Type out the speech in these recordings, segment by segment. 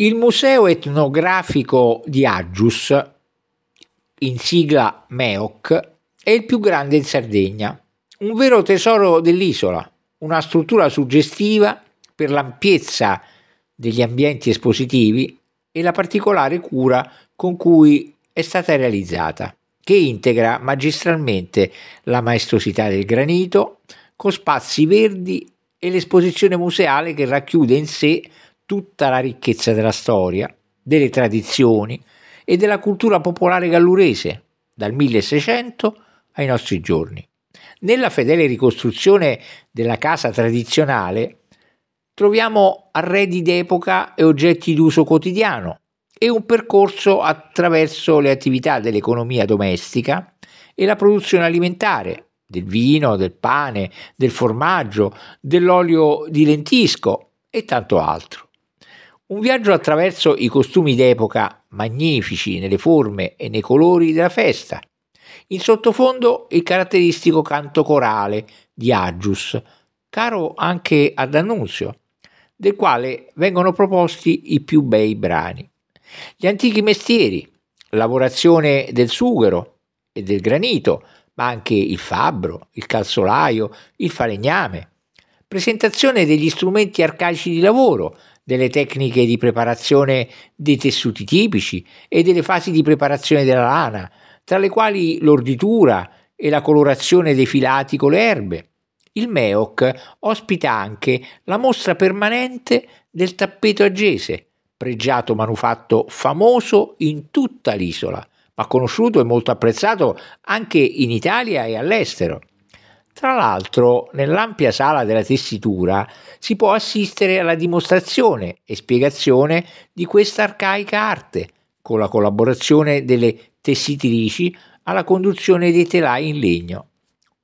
Il Museo etnografico di Aggius, in sigla MEOC, è il più grande in Sardegna, un vero tesoro dell'isola, una struttura suggestiva per l'ampiezza degli ambienti espositivi e la particolare cura con cui è stata realizzata, che integra magistralmente la maestosità del granito con spazi verdi e l'esposizione museale che racchiude in sé tutta la ricchezza della storia, delle tradizioni e della cultura popolare gallurese dal 1600 ai nostri giorni. Nella fedele ricostruzione della casa tradizionale troviamo arredi d'epoca e oggetti d'uso quotidiano e un percorso attraverso le attività dell'economia domestica e la produzione alimentare, del vino, del pane, del formaggio, dell'olio di lentisco e tanto altro. Un viaggio attraverso i costumi d'epoca magnifici nelle forme e nei colori della festa. In sottofondo il caratteristico canto corale di Agius, caro anche ad Annunzio, del quale vengono proposti i più bei brani. Gli antichi mestieri, lavorazione del sughero e del granito, ma anche il fabbro, il calzolaio, il falegname, presentazione degli strumenti arcaici di lavoro, delle tecniche di preparazione dei tessuti tipici e delle fasi di preparazione della lana, tra le quali l'orditura e la colorazione dei filati con le erbe. Il MEOC ospita anche la mostra permanente del tappeto agese, pregiato manufatto famoso in tutta l'isola, ma conosciuto e molto apprezzato anche in Italia e all'estero. Tra l'altro, nell'ampia sala della tessitura si può assistere alla dimostrazione e spiegazione di questa arcaica arte, con la collaborazione delle tessitrici alla conduzione dei telai in legno.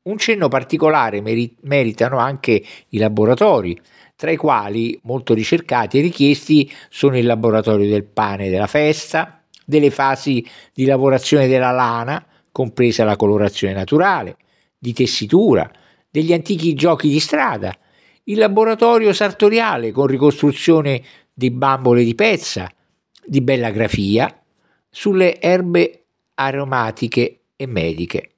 Un cenno particolare meritano anche i laboratori, tra i quali molto ricercati e richiesti sono il laboratorio del pane della festa, delle fasi di lavorazione della lana, compresa la colorazione naturale, di tessitura, degli antichi giochi di strada, il laboratorio sartoriale con ricostruzione di bambole di pezza, di bella grafia, sulle erbe aromatiche e mediche.